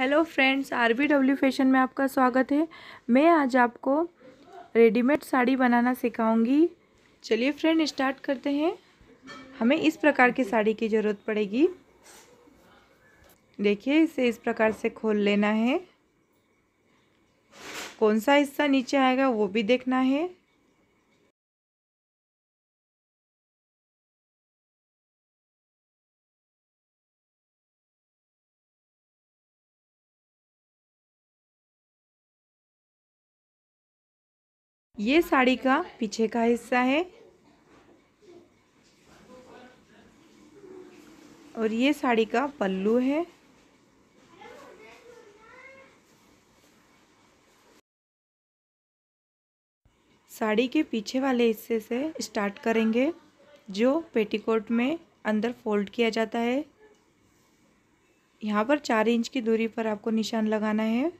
hello friends R B W fashion में आपका स्वागत है मैं आज आपको रेडीमेड साड़ी बनाना सिखाऊंगी चलिए फ्रेंड स्टार्ट करते हैं हमें इस प्रकार की साड़ी की ज़रूरत पड़ेगी देखिए इसे इस प्रकार से खोल लेना है कौन सा हिस्सा नीचे आएगा वो भी देखना है ये साड़ी का पीछे का हिस्सा है और ये साड़ी का पल्लू है साड़ी के पीछे वाले हिस्से से स्टार्ट करेंगे जो पेटीकोट में अंदर फोल्ड किया जाता है यहाँ पर चार इंच की दूरी पर आपको निशान लगाना है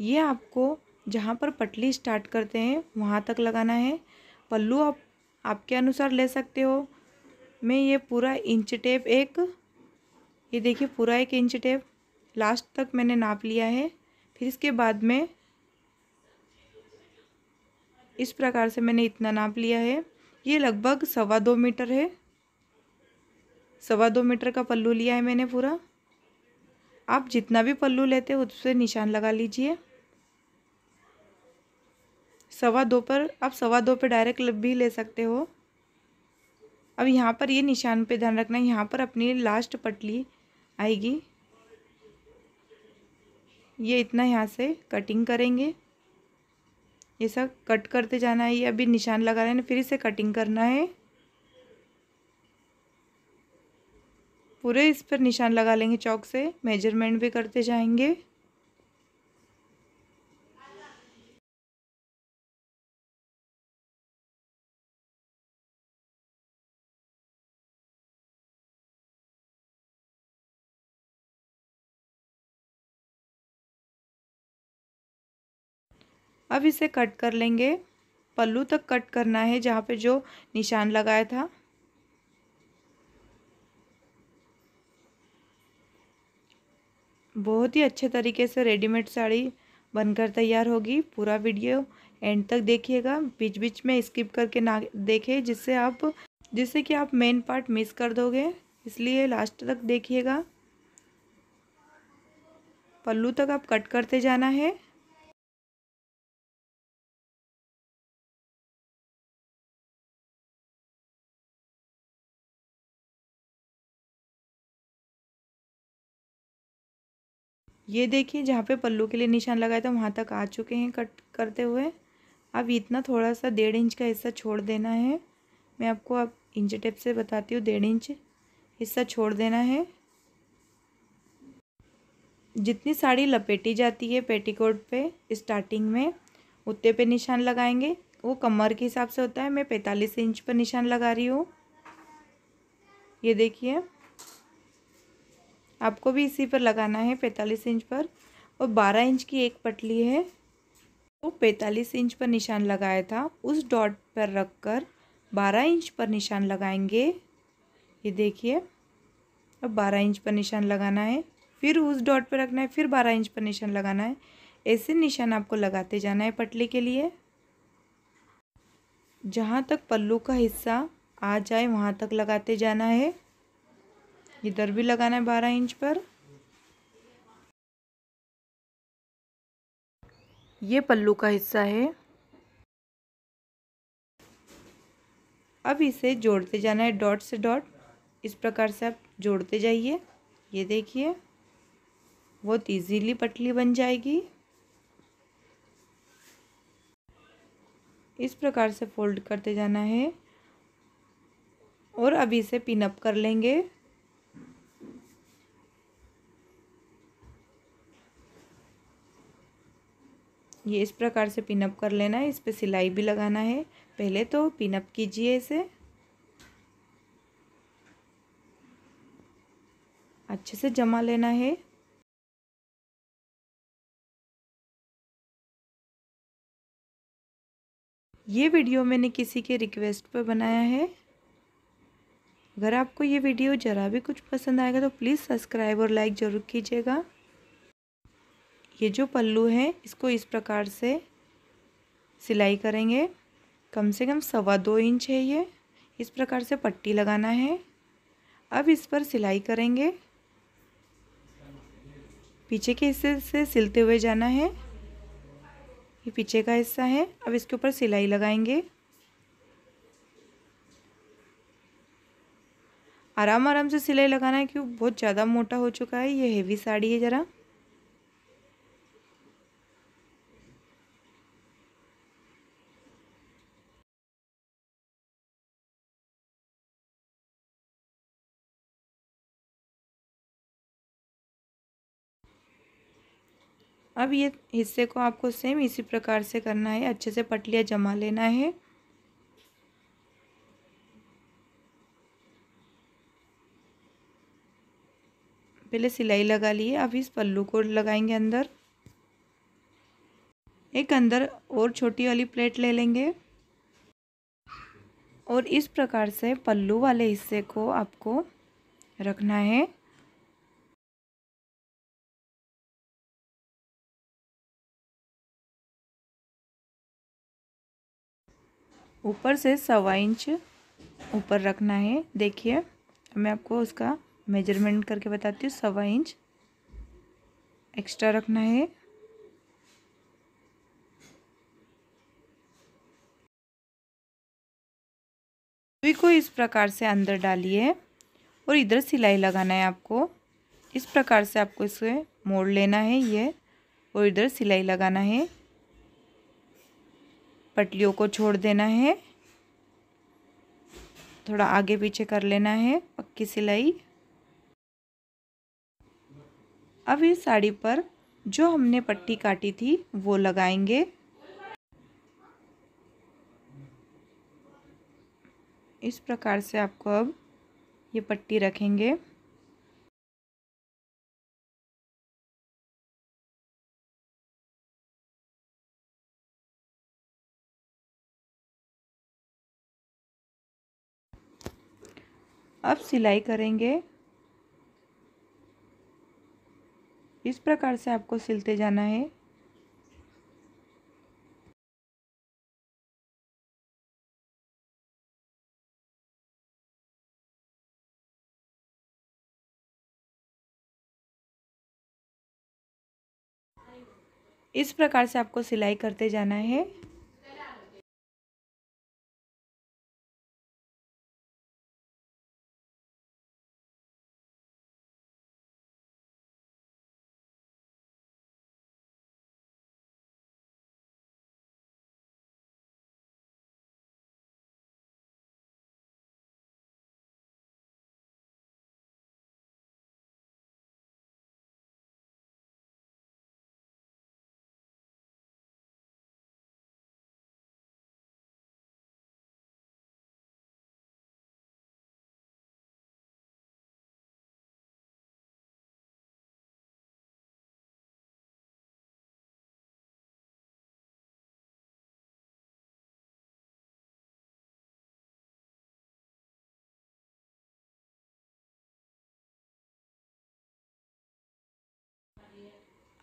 ये आपको जहाँ पर पटली स्टार्ट करते हैं वहाँ तक लगाना है पल्लू आप आपके अनुसार ले सकते हो मैं ये पूरा इंच टेप एक ये देखिए पूरा एक इंच टेप लास्ट तक मैंने नाप लिया है फिर इसके बाद में इस प्रकार से मैंने इतना नाप लिया है ये लगभग सवा दो मीटर है सवा दो मीटर का पल्लू लिया है मैंने पूरा आप जितना भी पल्लू लेते हो उससे निशान लगा लीजिए सवा दो पर आप सवा दो पर डायरेक्ट भी ले सकते हो अब यहाँ पर ये निशान पे ध्यान रखना है यहाँ पर अपनी लास्ट पटली आएगी ये इतना यहाँ से कटिंग करेंगे ये सब कट करते जाना है ये अभी निशान लगा रहे हैं फिर इसे कटिंग करना है पूरे इस पर निशान लगा लेंगे चौक से मेजरमेंट भी करते जाएंगे अब इसे कट कर लेंगे पल्लू तक कट करना है जहाँ पे जो निशान लगाया था बहुत ही अच्छे तरीके से रेडीमेड साड़ी बनकर तैयार होगी पूरा वीडियो एंड तक देखिएगा बीच बीच में स्किप करके ना देखें जिससे आप जिससे कि आप मेन पार्ट मिस कर दोगे इसलिए लास्ट तक देखिएगा पल्लू तक आप कट करते जाना है ये देखिए जहाँ पे पल्लू के लिए निशान लगाए थे वहाँ तक आ चुके हैं कट करते हुए अब इतना थोड़ा सा डेढ़ इंच का हिस्सा छोड़ देना है मैं आपको अब इंच टेप से बताती हूँ डेढ़ इंच हिस्सा छोड़ देना है जितनी साड़ी लपेटी जाती है पेटीकोट पे स्टार्टिंग में उत्ते पे निशान लगाएंगे वो कमर के हिसाब से होता है मैं पैंतालीस इंच पर निशान लगा रही हूँ ये देखिए आपको भी इसी पर लगाना है पैंतालीस इंच पर और बारह इंच की एक पटली है तो पैंतालीस इंच पर निशान लगाया था उस डॉट पर रख कर बारह इंच पर निशान लगाएंगे ये देखिए अब बारह इंच पर निशान लगाना है फिर उस डॉट पर रखना है फिर बारह इंच पर निशान लगाना है ऐसे निशान आपको लगाते जाना है पटली के लिए जहाँ तक पल्लू का हिस्सा आ जाए वहाँ तक लगाते जाना है इधर भी लगाना है बारह इंच पर ये पल्लू का हिस्सा है अब इसे जोड़ते जाना है डॉट से डॉट इस प्रकार से आप जोड़ते जाइए ये देखिए बहुत इजीली पटली बन जाएगी इस प्रकार से फोल्ड करते जाना है और अभी इसे पिनअप कर लेंगे ये इस प्रकार से पिनअप कर लेना है इस पर सिलाई भी लगाना है पहले तो पिनअप कीजिए इसे अच्छे से जमा लेना है ये वीडियो मैंने किसी के रिक्वेस्ट पर बनाया है अगर आपको ये वीडियो ज़रा भी कुछ पसंद आएगा तो प्लीज़ सब्सक्राइब और लाइक ज़रूर कीजिएगा ये जो पल्लू है इसको इस प्रकार से सिलाई करेंगे कम से कम सवा दो इंच है ये इस प्रकार से पट्टी लगाना है अब इस पर सिलाई करेंगे पीछे के हिस्से से सिलते हुए जाना है ये पीछे का हिस्सा है अब इसके ऊपर सिलाई लगाएंगे आराम आराम से सिलाई लगाना है क्योंकि बहुत ज़्यादा मोटा हो चुका है ये हेवी साड़ी है ज़रा अब ये हिस्से को आपको सेम इसी प्रकार से करना है अच्छे से पटलियाँ जमा लेना है पहले सिलाई लगा लिए अब इस पल्लू को लगाएंगे अंदर एक अंदर और छोटी वाली प्लेट ले लेंगे और इस प्रकार से पल्लू वाले हिस्से को आपको रखना है ऊपर से सवा इंच ऊपर रखना है देखिए मैं आपको उसका मेजरमेंट करके बताती हूँ सवा इंच एक्स्ट्रा रखना है सुई को इस प्रकार से अंदर डालिए और इधर सिलाई लगाना है आपको इस प्रकार से आपको इसे मोड़ लेना है ये और इधर सिलाई लगाना है पटलियों को छोड़ देना है थोड़ा आगे पीछे कर लेना है पक्की सिलाई अब इस साड़ी पर जो हमने पट्टी काटी थी वो लगाएंगे इस प्रकार से आपको अब ये पट्टी रखेंगे अब सिलाई करेंगे इस प्रकार से आपको सिलते जाना है इस प्रकार से आपको सिलाई करते जाना है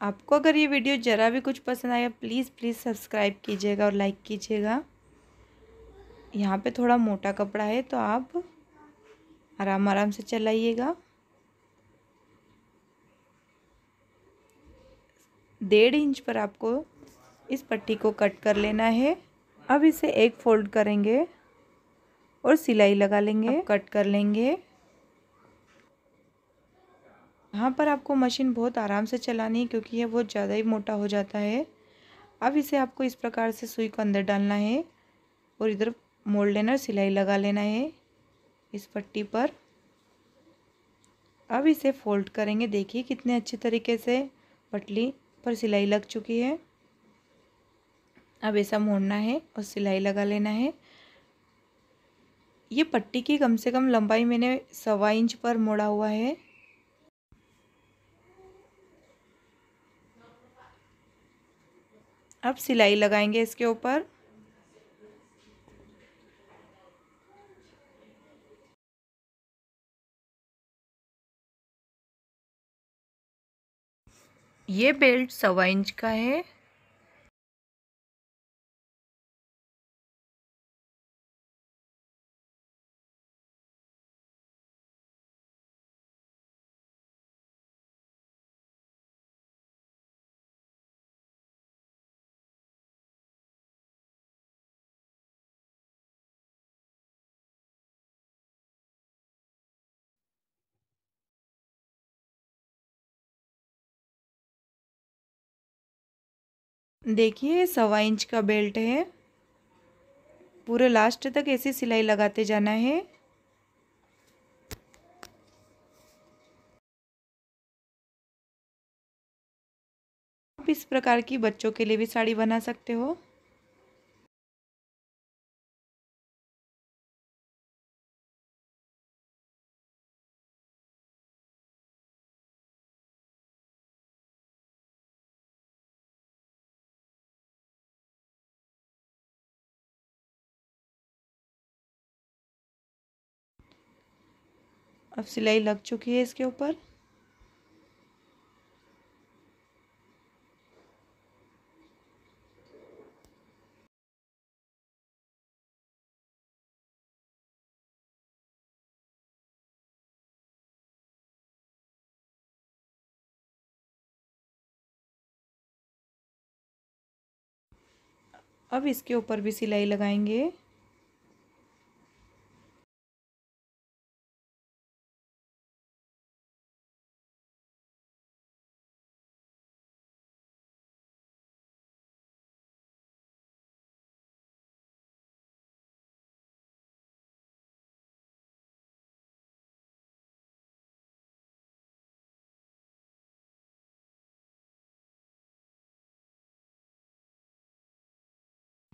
आपको अगर ये वीडियो ज़रा भी कुछ पसंद आया प्लीज़ प्लीज़ सब्सक्राइब कीजिएगा और लाइक कीजिएगा यहाँ पे थोड़ा मोटा कपड़ा है तो आप आराम आराम से चलाइएगा डेढ़ इंच पर आपको इस पट्टी को कट कर लेना है अब इसे एक फोल्ड करेंगे और सिलाई लगा लेंगे कट कर लेंगे यहाँ पर आपको मशीन बहुत आराम से चलानी है क्योंकि यह बहुत ज़्यादा ही मोटा हो जाता है अब इसे आपको इस प्रकार से सुई को अंदर डालना है और इधर मोड़ लेना सिलाई लगा लेना है इस पट्टी पर अब इसे फोल्ड करेंगे देखिए कितने अच्छे तरीके से पटली पर सिलाई लग चुकी है अब ऐसा मोड़ना है और सिलाई लगा लेना है ये पट्टी की कम से कम लंबाई मैंने सवा इंच पर मोड़ा हुआ है अब सिलाई लगाएंगे इसके ऊपर ये बेल्ट सवा इंच का है देखिए सवा इंच का बेल्ट है पूरे लास्ट तक ऐसी सिलाई लगाते जाना है आप इस प्रकार की बच्चों के लिए भी साड़ी बना सकते हो अब सिलाई लग चुकी है इसके ऊपर अब इसके ऊपर भी सिलाई लगाएंगे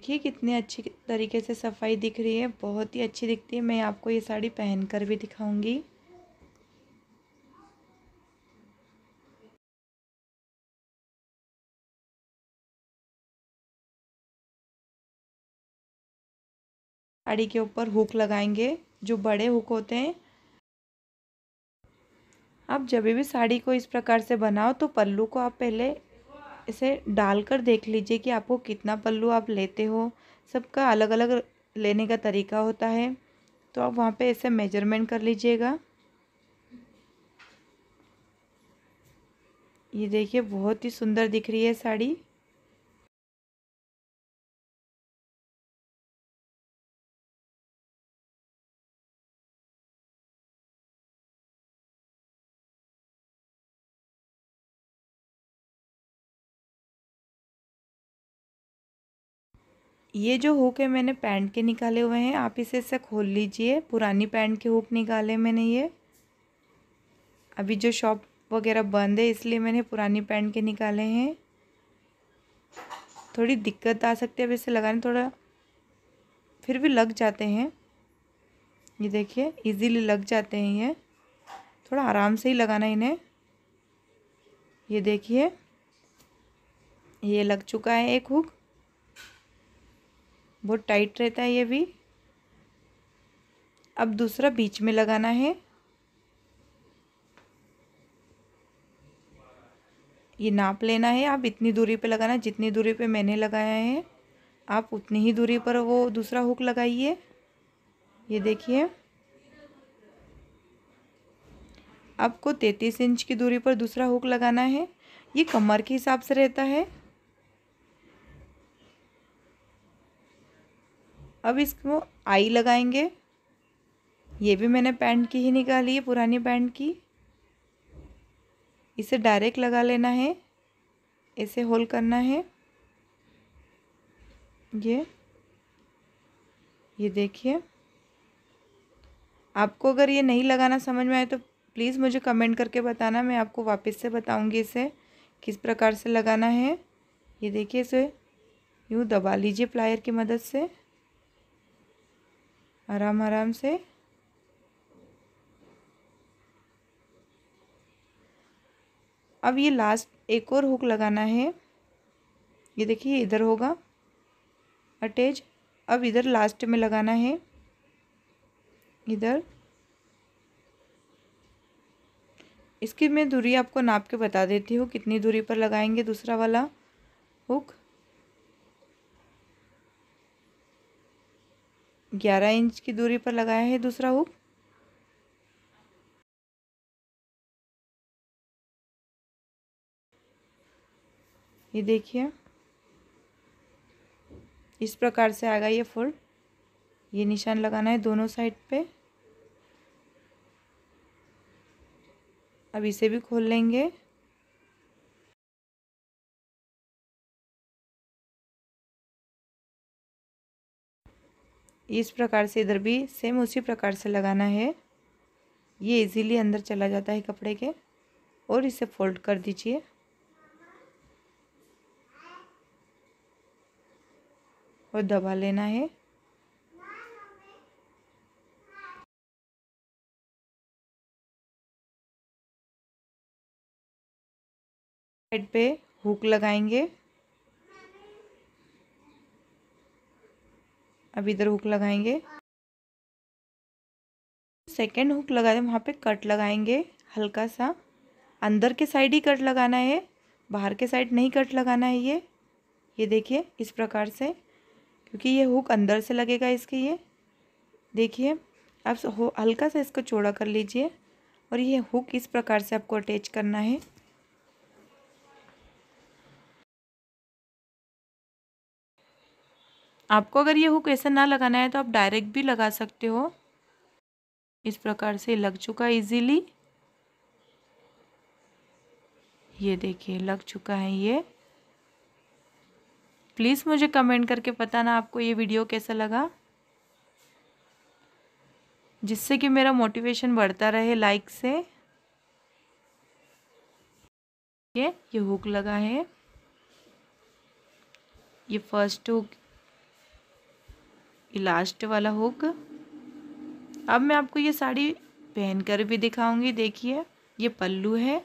देखिए कितने अच्छी तरीके से सफाई दिख रही है बहुत ही अच्छी दिखती है मैं आपको ये साड़ी पहन कर भी दिखाऊंगी साड़ी के ऊपर हुक लगाएंगे जो बड़े हुक होते हैं आप जब भी साड़ी को इस प्रकार से बनाओ तो पल्लू को आप पहले इसे डाल कर देख लीजिए कि आपको कितना पल्लू आप लेते हो सबका अलग अलग लेने का तरीका होता है तो आप वहाँ पे ऐसे मेजरमेंट कर लीजिएगा ये देखिए बहुत ही सुंदर दिख रही है साड़ी ये जो हुक है मैंने पैंट के निकाले हुए हैं आप इसे इससे खोल लीजिए पुरानी पैंट के हुक निकाले मैंने ये अभी जो शॉप वगैरह बंद है इसलिए मैंने पुरानी पैंट के निकाले हैं थोड़ी दिक्कत आ सकती है अब इसे लगाने थोड़ा फिर भी लग जाते हैं ये देखिए इजीली लग जाते हैं ये थोड़ा आराम से ही लगाना इन्हें ये देखिए ये लग चुका है एक हुक बहुत टाइट रहता है ये भी अब दूसरा बीच में लगाना है ये नाप लेना है आप इतनी दूरी पे लगाना जितनी दूरी पे मैंने लगाया है आप उतनी ही दूरी पर वो दूसरा हुक लगाइए ये देखिए आपको तैतीस इंच की दूरी पर दूसरा हुक लगाना है ये कमर के हिसाब से रहता है अब इसको आई लगाएंगे ये भी मैंने पैंट की ही निकाली है पुरानी पैंट की इसे डायरेक्ट लगा लेना है इसे होल करना है ये ये देखिए आपको अगर ये नहीं लगाना समझ में आए तो प्लीज़ मुझे कमेंट करके बताना मैं आपको वापस से बताऊंगी इसे किस प्रकार से लगाना है ये देखिए इसे यूँ दबा लीजिए प्लायर की मदद से आराम आराम से अब ये लास्ट एक और हुक लगाना है ये देखिए इधर होगा अटैच अब इधर लास्ट में लगाना है इधर इसकी मैं दूरी आपको नाप के बता देती हूँ कितनी दूरी पर लगाएंगे दूसरा वाला हुक ग्यारह इंच की दूरी पर लगाया है दूसरा हुक ये देखिए इस प्रकार से आएगा ये फोल्ड ये निशान लगाना है दोनों साइड पे अब इसे भी खोल लेंगे इस प्रकार से इधर भी सेम उसी प्रकार से लगाना है ये इजीली अंदर चला जाता है कपड़े के और इसे फोल्ड कर दीजिए और दबा लेना है साइड पे हुक लगाएंगे अब इधर हुक लगाएंगे सेकेंड हुक लगा दें वहाँ पे कट लगाएंगे हल्का सा अंदर के साइड ही कट लगाना है बाहर के साइड नहीं कट लगाना है ये ये देखिए इस प्रकार से क्योंकि ये हुक अंदर से लगेगा इसके ये देखिए आप हल्का सा इसको चौड़ा कर लीजिए और ये हुक इस प्रकार से आपको अटैच करना है आपको अगर ये हुक ऐसा ना लगाना है तो आप डायरेक्ट भी लगा सकते हो इस प्रकार से लग चुका ईजीली ये देखिए लग चुका है ये प्लीज़ मुझे कमेंट करके बताना आपको ये वीडियो कैसा लगा जिससे कि मेरा मोटिवेशन बढ़ता रहे लाइक से ये ये हुक लगा है ये फर्स्ट हुक ये लास्ट वाला हुक अब मैं आपको ये साड़ी पहन कर भी दिखाऊंगी देखिए ये पल्लू है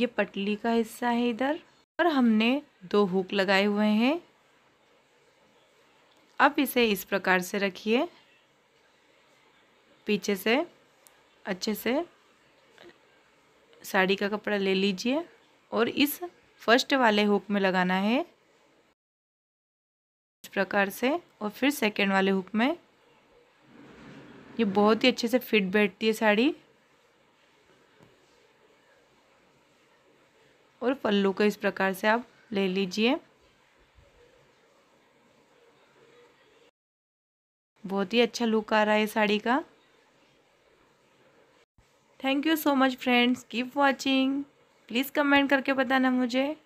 ये पटली का हिस्सा है इधर और हमने दो हुक लगाए हुए हैं अब इसे इस प्रकार से रखिए पीछे से अच्छे से साड़ी का कपड़ा ले लीजिए और इस फर्स्ट वाले हुक में लगाना है प्रकार से और फिर सेकेंड वाले हुक में ये बहुत ही अच्छे से फिट बैठती है साड़ी और पल्लू को इस प्रकार से आप ले लीजिए बहुत ही अच्छा लुक आ रहा है साड़ी का thank you so much friends keep watching please comment करके बताना मुझे